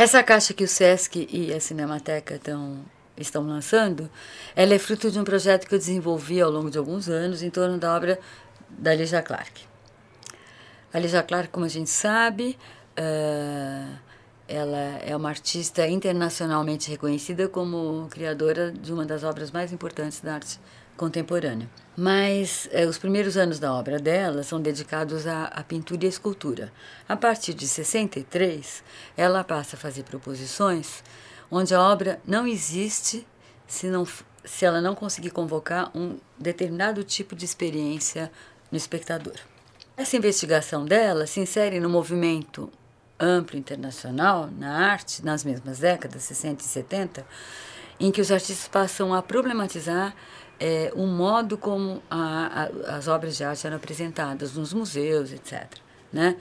Essa caixa que o SESC e a Cinemateca estão estão lançando, ela é fruto de um projeto que eu desenvolvi ao longo de alguns anos em torno da obra da Lígia Clark. A Lígia Clark, como a gente sabe, uh, ela é uma artista internacionalmente reconhecida como criadora de uma das obras mais importantes da arte contemporânea. Mas eh, os primeiros anos da obra dela são dedicados à, à pintura e à escultura. A partir de 63, ela passa a fazer proposições onde a obra não existe se, não, se ela não conseguir convocar um determinado tipo de experiência no espectador. Essa investigação dela se insere no movimento amplo internacional na arte, nas mesmas décadas, 60 e 70, em que os artistas passam a problematizar é, o modo como a, a, as obras de arte eram apresentadas nos museus, etc. Né?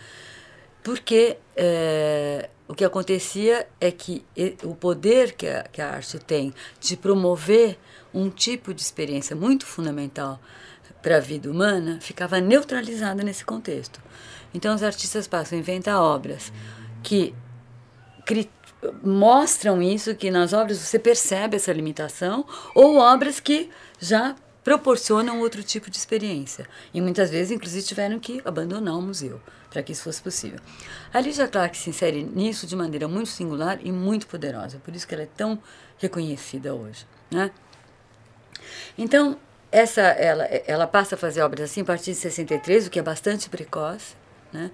Porque é, o que acontecia é que o poder que a, que a arte tem de promover um tipo de experiência muito fundamental para a vida humana ficava neutralizada nesse contexto. Então os artistas passam a inventar obras que mostram isso, que nas obras você percebe essa limitação, ou obras que já proporcionam outro tipo de experiência. E muitas vezes, inclusive, tiveram que abandonar o museu para que isso fosse possível. A Lígia Clark se insere nisso de maneira muito singular e muito poderosa, por isso que ela é tão reconhecida hoje. Né? Então, essa, ela, ela passa a fazer obras assim a partir de 63, o que é bastante precoce. Né?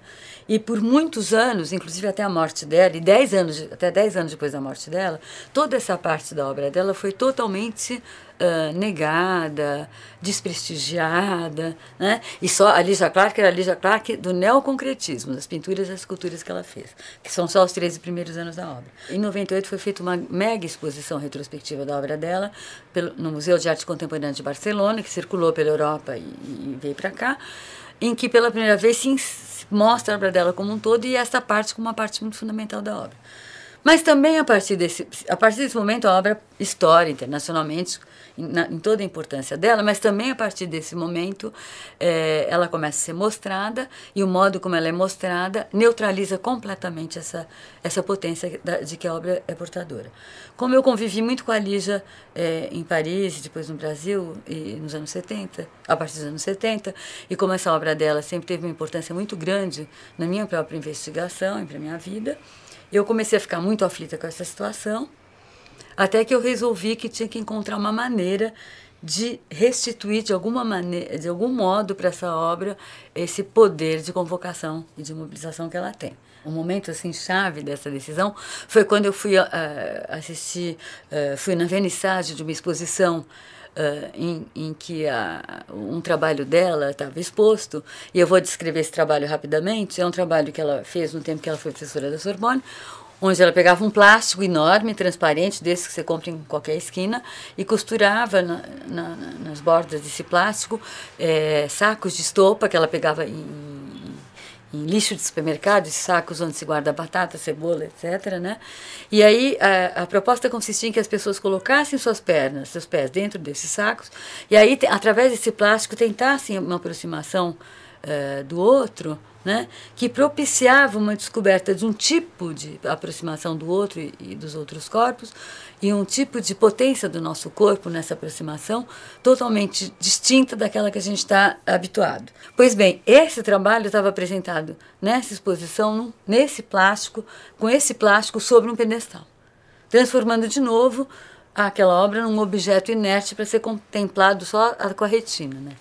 E por muitos anos, inclusive até a morte dela, e dez anos, até 10 anos depois da morte dela, toda essa parte da obra dela foi totalmente uh, negada, desprestigiada. Né? E só a Lisa Clark era a Lisa Clark do neoconcretismo, das pinturas e das esculturas que ela fez, que são só os 13 primeiros anos da obra. Em 98 foi feita uma mega exposição retrospectiva da obra dela pelo, no Museu de Arte Contemporânea de Barcelona, que circulou pela Europa e, e veio para cá, em que pela primeira vez se mostra a obra dela como um todo e essa parte como uma parte muito fundamental da obra. Mas também a partir desse, a partir desse momento a obra estoura internacionalmente em, na, em toda a importância dela, mas também a partir desse momento é, ela começa a ser mostrada e o modo como ela é mostrada neutraliza completamente essa, essa potência da, de que a obra é portadora. Como eu convivi muito com a Lígia é, em Paris, depois no Brasil, e nos anos 70, a partir dos anos 70, e como essa obra dela sempre teve uma importância muito grande na minha própria investigação e para a minha vida, eu comecei a ficar muito aflita com essa situação, até que eu resolvi que tinha que encontrar uma maneira de restituir de alguma maneira, de algum modo para essa obra esse poder de convocação e de mobilização que ela tem. Um momento assim chave dessa decisão foi quando eu fui uh, assistir, uh, fui na vernissage de uma exposição uh, em, em, que a, um trabalho dela estava exposto, e eu vou descrever esse trabalho rapidamente, é um trabalho que ela fez no tempo que ela foi professora da Sorbonne, onde ela pegava um plástico enorme, transparente, desse que você compra em qualquer esquina, e costurava na, na, nas bordas desse plástico é, sacos de estopa que ela pegava em em lixo de supermercado, em sacos onde se guarda batata, cebola, etc. Né? E aí a, a, proposta consistia em que as pessoas colocassem suas pernas, seus pés dentro desses sacos, e aí, através desse plástico, tentassem uma aproximação uh, do outro, né, que propiciava uma descoberta de um tipo de aproximação do outro e, e, dos outros corpos e um tipo de potência do nosso corpo nessa aproximação totalmente distinta daquela que a gente está habituado. Pois bem, esse trabalho estava apresentado nessa exposição, nesse plástico, com esse plástico sobre um pedestal, transformando de novo aquela obra num objeto inerte para ser contemplado só com a retina. Né?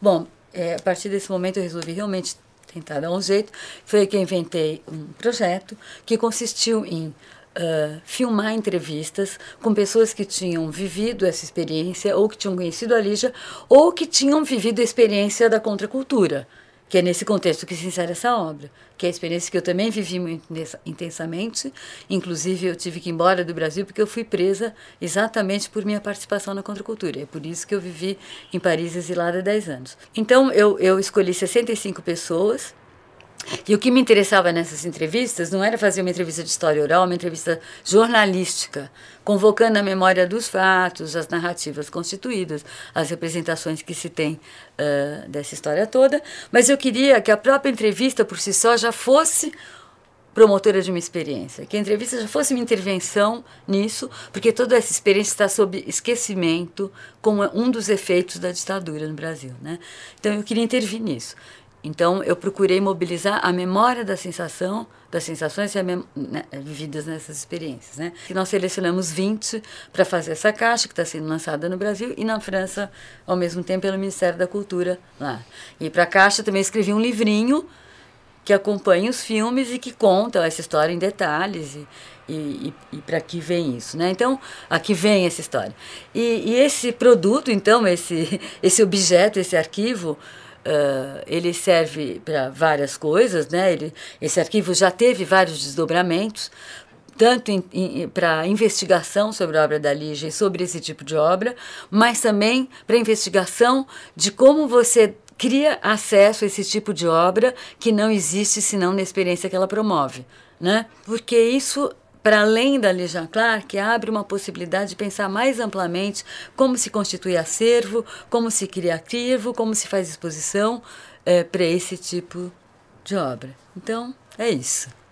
Bom, é, a partir desse momento eu resolvi realmente tentar dar um jeito. Foi que eu inventei um projeto que consistiu em Uh, filmar entrevistas com pessoas que tinham vivido essa experiência, ou que tinham conhecido a Lígia, ou que tinham vivido a experiência da contracultura que é nesse contexto que se insere essa obra, que é a experiência que eu também vivi muito intensamente. Inclusive, eu tive que ir embora do Brasil porque eu fui presa exatamente por minha participação na contracultura. É por isso que eu vivi em Paris exilada há 10 anos. Então, eu, eu escolhi 65 pessoas e o que me interessava nessas entrevistas não era fazer uma entrevista de história oral, uma entrevista jornalística, convocando a memória dos fatos, as narrativas constituídas, as representações que se tem uh, dessa história toda. Mas eu queria que a própria entrevista por si só já fosse promotora de uma experiência, que a entrevista já fosse uma intervenção nisso, porque toda essa experiência está sob esquecimento como um dos efeitos da ditadura no Brasil, né? Então eu queria intervir nisso. Então, eu procurei mobilizar a memória da sensação, das sensações né, vividas nessas experiências. Né? E nós selecionamos 20 para fazer essa caixa, que está sendo lançada no Brasil e na França, ao mesmo tempo, pelo Ministério da Cultura lá. E para a caixa também escrevi um livrinho que acompanha os filmes e que conta essa história em detalhes e, e, e, para que vem isso, né? Então, aqui vem essa história. E, e esse produto, então, esse, esse objeto, esse arquivo, Uh, ele serve para várias coisas, né? Ele, esse arquivo já teve vários desdobramentos, tanto para investigação sobre a obra da Lígia e sobre esse tipo de obra, mas também para investigação de como você cria acesso a esse tipo de obra que não existe senão na experiência que ela promove. Né? Porque isso para além da Lei Clark, abre uma possibilidade de pensar mais amplamente como se constitui acervo, como se cria arquivo, como se faz exposição é, eh, para esse tipo de obra. Então, é isso.